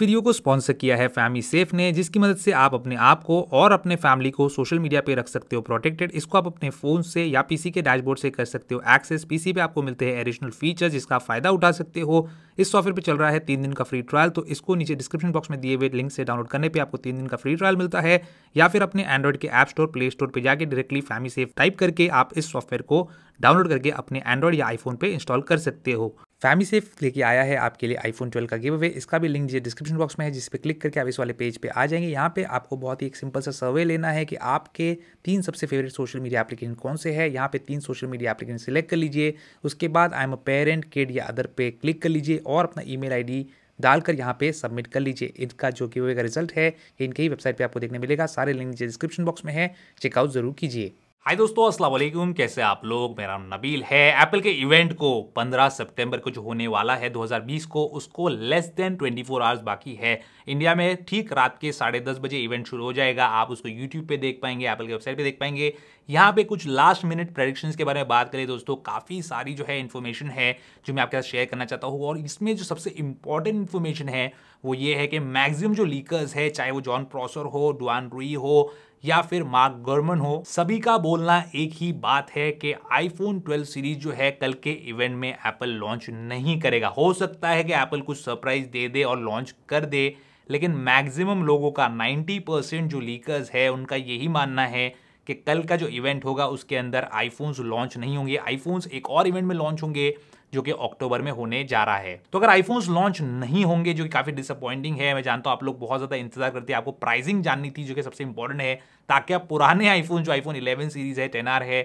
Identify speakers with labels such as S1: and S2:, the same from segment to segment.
S1: video को sponsor किया है फैमिली सेफ ने जिसकी मदद से आप अपने आप को और अपने फैमिली को सोशल मीडिया पे रख सकते हो प्रोटेक्टेड इसको आप अपने फोन से या पीसी के डैशबोर्ड से कर सकते हो एक्सेस पीसी पे आपको मिलते हैं एडिशनल फीचर जिसका फायदा उठा सकते हो इस सॉफ्टवेयर पर चल रहा है तीन दिन का फ्री ट्रायल तो इसको नीचे डिस्क्रिप्शन बॉक्स में दिए हुए लिंक से डाउनलोड करने पर आपको तीन दिन का फ्री ट्रायल मिलता है या फिर अपने एंड्रॉइड के ऐप स्टोर प्ले स्टोर पर जाकर डायरेक्टली फैमिली सेफ टाइप करके आप इस सॉफ्टवेयर को डाउनलोड करके अपने एंड्रॉइड या आईफोन पर इंस्टॉल कर सकते हो फैमी सेफ लेके आया है आपके लिए आईफोन 12 का गिव अवे इसका भी लिंक जो डिस्क्रिप्शन बॉक्स में है जिस पर क्लिक करके आप इस वाले पेज पे आ जाएंगे यहाँ पे आपको बहुत ही एक सिंपल सा सर्वे लेना है कि आपके तीन सबसे फेवरेट सोशल मीडिया एप्लीकेशन कौन से है यहाँ पे तीन सोशल मीडिया एप्लीकेशन सिलेक्ट कर लीजिए उसके बाद I am a parent kid या अदर पे क्लिक कर लीजिए और अपना ई मेल डालकर यहाँ पे सबमिट कर लीजिए इनका जो गिव अवे का रिजल्ट है इनके ही वेबसाइट पर आपको देखने मिलेगा सारे लिंक नीचे डिस्क्रिप्शन बॉक्स में है चेकआउट जरूर कीजिए हाय दोस्तों अस्सलाम वालेकुम कैसे आप लोग मेरा नाम नबील है एप्पल के इवेंट को 15 सितंबर को जो होने वाला है 2020 को उसको लेस देन 24 आवर्स बाकी है इंडिया में ठीक रात के साढ़े दस बजे इवेंट शुरू हो जाएगा आप उसको यूट्यूब पे देख पाएंगे एप्पल की वेबसाइट पे देख पाएंगे यहाँ पे कुछ लास्ट मिनट प्रडिक्शंस के बारे में बात करें दोस्तों काफ़ी सारी जो है इन्फॉर्मेशन है जो मैं आपके साथ शेयर करना चाहता हूँ और इसमें जो सबसे इंपॉर्टेंट इन्फॉर्मेशन है वो ये है कि मैक्सिमम जो लीकर्स है चाहे वो जॉन प्रॉसर हो डुआन रूई हो या फिर मार्क गर्मन हो सभी का बोलना एक ही बात है कि आईफोन 12 सीरीज जो है कल के इवेंट में एप्पल लॉन्च नहीं करेगा हो सकता है कि एप्पल कुछ सरप्राइज दे दे और लॉन्च कर दे लेकिन मैक्सिमम लोगों का 90 परसेंट जो लीकर्स है उनका यही मानना है कि कल का जो इवेंट होगा उसके अंदर आईफोन्स लॉन्च नहीं होंगे आईफोन्स एक और इवेंट में लॉन्च होंगे जो कि अक्टूबर में होने जा रहा है तो अगर आईफोन्स लॉन्च नहीं होंगे जो कि काफी डिसअपॉइंटिंग है मैं जानता हूँ आप लोग बहुत ज्यादा इंतजार करते हैं आपको प्राइसिंग जाननी थी जो कि सबसे इंपॉर्टेंट है ताकि आप पुराने आईफोन जो आईफोन 11 सीरीज है टेन है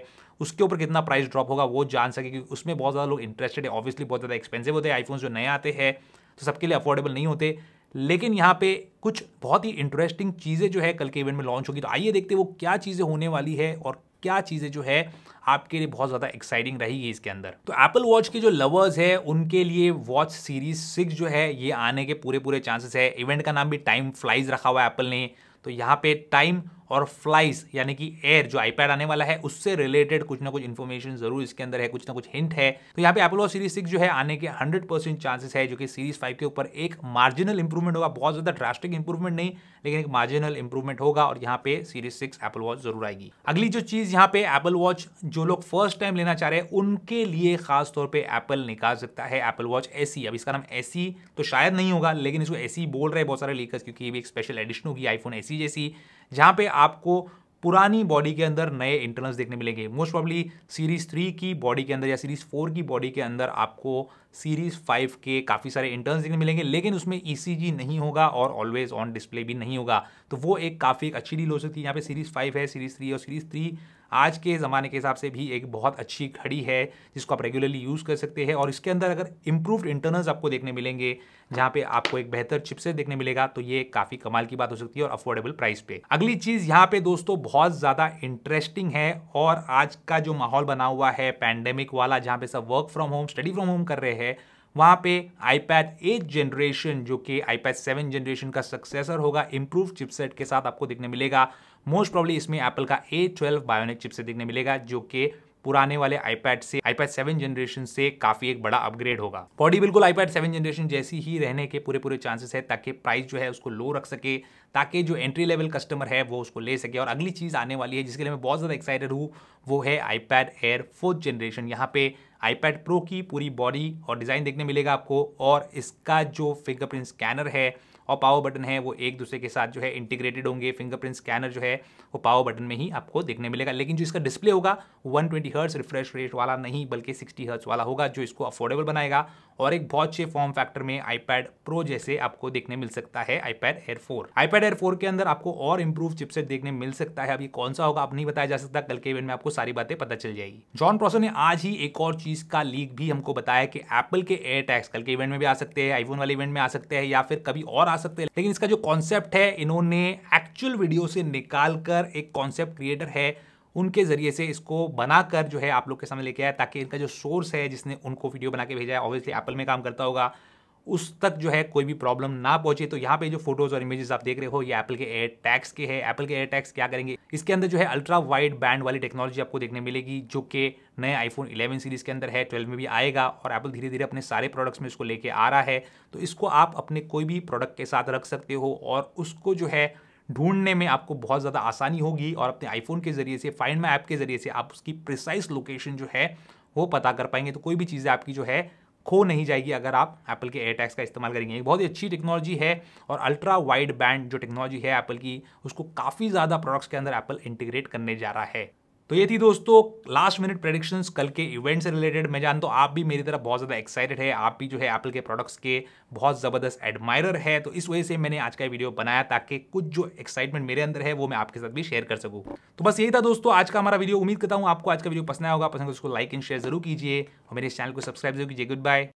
S1: उसके ऊपर कितना प्राइस ड्रॉप होगा वो जान सके क्योंकि उसमें बहुत ज़्यादा लोग इंटरेस्टेड है ऑब्वियसली बहुत ज़्यादा एक्सपेंसिव होते हैं आईफोन जो नए आते हैं तो सबके लिए अफोर्डेबल नहीं होते लेकिन यहाँ पे कुछ बहुत ही इंटरेस्टिंग चीज़ें जो है कल के इवेंट में लॉन्च होगी तो आइए देखते हैं वो क्या चीज़ें होने वाली है और क्या चीज़ें जो है आपके लिए बहुत ज़्यादा एक्साइटिंग रहेगी इसके अंदर तो एप्पल वॉच के जो लवर्स है उनके लिए वॉच सीरीज सिक्स जो है ये आने के पूरे पूरे चांसेस है इवेंट का नाम भी टाइम फ्लाइज रखा हुआ है एप्पल ने तो यहाँ पे टाइम और फ्लाइज यानी कि एयर जो आईपैड आने वाला है उससे रिलेटेड कुछ ना कुछ इन्फॉर्मेशन जरूर इसके अंदर है कुछ ना कुछ हिंट है तो यहाँ पे वॉच सीरीज सिक्स जो है आने के हंड्रेड परसेंट चांसेस है जो कि सीरीज फाइव के ऊपर एक मार्जिनल इंप्रूवमेंट होगा बहुत ज्यादा ड्रास्टिक इंप्रूवमेंट नहीं लेकिन एक मार्जिनल इंप्रूवमेंट होगा और यहाँ पे सीरीज सिक्स एपल वॉच जरूर आएगी अगली जो चीज यहाँ पे एपल वॉच जो लोग फर्स्ट टाइम लेना चाह रहे हैं उनके लिए खास तौर पर एप्पल निकाल सकता है एपल वॉच एसी अब इसका नाम एसी तो शायद नहीं होगा लेकिन इसको एसी बोल रहे बहुत सारे लीकर्स क्योंकि ये भी एक स्पेशल एडिशन होगी आईफोन एसी जैसी जहाँ पे आपको पुरानी बॉडी के अंदर नए इंटरनल्स देखने मिलेंगे मोस्ट प्रॉब्ली सीरीज थ्री की बॉडी के अंदर या सीरीज फोर की बॉडी के अंदर आपको सीरीज फाइव के काफ़ी सारे इंटर्न्स देखने मिलेंगे लेकिन उसमें ई e नहीं होगा और ऑलवेज ऑन डिस्प्ले भी नहीं होगा तो वो एक काफ़ी एक अच्छी डील हो सकती है यहाँ पे सीरीज़ फाइव है सीरीज़ थ्री और सीरीज़ थ्री आज के ज़माने के हिसाब से भी एक बहुत अच्छी खड़ी है जिसको आप रेगुलरली यूज़ कर सकते हैं और इसके अंदर अगर इम्प्रूव्ड इंटरनल्स आपको देखने मिलेंगे जहाँ पे आपको एक बेहतर से देखने मिलेगा तो ये काफ़ी कमाल की बात हो सकती है और अफोर्डेबल प्राइस पे अगली चीज़ यहाँ पे दोस्तों बहुत ज़्यादा इंटरेस्टिंग है और आज का जो माहौल बना हुआ है पैंडेमिक वाला जहाँ पे सब work from home study from home कर रहे हैं वहाँ पे आईपैड एट जनरेशन जो कि आईपैड सेवन जनरेशन का सक्सेसर होगा इम्प्रूव चिपसेट के साथ आपको देखने मिलेगा मोस्ट प्रॉब्ली इसमें एप्पल का ए ट्वेल्व बायोनिक चिपसेट देखने मिलेगा जो कि पुराने वाले आईपैड से आईपैड सेवन जनरेशन से काफी एक बड़ा अपग्रेड होगा बॉडी बिल्कुल आईपैड सेवन जनरेशन जैसी ही रहने के पूरे पूरे चांसेस है ताकि प्राइस जो है उसको लो रख सके ताकि जो एंट्री लेवल कस्टमर है वो उसको ले सके और अगली चीज़ आने वाली है जिसके लिए मैं बहुत ज़्यादा एक्साइटेड हूँ वो है आईपैड एयर फोर्थ जनरेशन यहाँ पे आईपैड प्रो की पूरी बॉडी और डिज़ाइन देखने मिलेगा आपको और इसका जो फिंगरप्रिंट स्कैनर है और पावर बटन है वो एक दूसरे के साथ जो है इंटीग्रेटेड होंगे फिंगरप्रिंट स्कैनर जो है वो पावर बटन में ही आपको देखने मिलेगा लेकिन जो इसका डिस्प्ले होगा 120 ट्वेंटी हर्ट्स रिफ्रेश रेट वाला नहीं बल्कि 60 हर्ट्स वाला होगा जो इसको अफोर्डेबल बनाएगा और एक बहुत अच्छे फॉर्म फैक्टर में आईपैड प्रो जैसे आपको देखने मिल सकता है iPad Air four iPad Air four के अंदर आपको और इम्प्रूव चिपसेट देखने मिल सकता है अभी कौन सा होगा आप नहीं बताया जा सकता कल के इवेंट में आपको सारी बातें पता चल जाएगी जॉन प्रोसो ने आज ही एक और चीज का लीक भी हमको बताया कि एप्पल के एयर टैक्स कल के इवेंट में भी आ सकते हैं आईफोन वाले इवेंट में आ सकते हैं या फिर कभी और आ सकते हैं लेकिन इसका जो कॉन्सेप्ट है इन्होंने एक्चुअल वीडियो से निकाल कर एक कॉन्सेप्ट क्रिएटर है उनके ज़रिए से इसको बनाकर जो है आप लोग के सामने लेके आया ताकि इनका जो सोर्स है जिसने उनको वीडियो बना के भेजा है ऑब्वियसली एप्पल में काम करता होगा उस तक जो है कोई भी प्रॉब्लम ना पहुंचे तो यहाँ पे जो फोटोज और इमेजेस आप देख रहे हो ये एप्पल के एयर टैक्स के है एप्पल के एयर टैक्स क्या करेंगे इसके अंदर जो है अल्ट्रा वाइड बैंड वाली टेक्नोलॉजी आपको देखने मिलेगी जो कि नए आईफोन 11 सीरीज के अंदर है 12 में भी आएगा और एप्पल धीरे धीरे अपने सारे प्रोडक्ट्स में इसको लेके आ रहा है तो इसको आप अपने कोई भी प्रोडक्ट के साथ रख सकते हो और उसको जो है ढूंढने में आपको बहुत ज़्यादा आसानी होगी और अपने आईफोन के ज़रिए से फाइंड माई ऐप के ज़रिए से आप उसकी प्रिसाइस लोकेशन जो है वो पता कर पाएंगे तो कोई भी चीज़ें आपकी जो है खो नहीं जाएगी अगर आप एप्पल के एयरटैक्स का इस्तेमाल करेंगे बहुत ही अच्छी टेक्नोलॉजी है और अल्ट्रा वाइड बैंड जो टेक्नोलॉजी है एप्पल की उसको काफ़ी ज़्यादा प्रोडक्ट्स के अंदर एप्पल इंटीग्रेट करने जा रहा है तो ये थी दोस्तों लास्ट मिनट प्रेडिक्शंस कल के इवेंट से रिलेटेड मैं जानता हूँ आप भी मेरी तरफ बहुत ज़्यादा एक्साइटेड है आप भी जो है एप्पल के प्रोडक्ट्स के बहुत ज़बरदस्त एडमायरर है तो इस वजह से मैंने आज का वीडियो बनाया ताकि कुछ जो एक्साइटमेंट मेरे अंदर है वो मैं आपके साथ भी शेयर कर सकूँ तो बस यही था दोस्तों आज का हमारा वीडियो उम्मीद करता हूँ आपको आज का वीडियो पसंद आया होगा पसंद तो उसको लाइक एंड शेयर जरूर कीजिए और मेरे चैनल को सब्सक्राइब जरूर कीजिए गुड बाय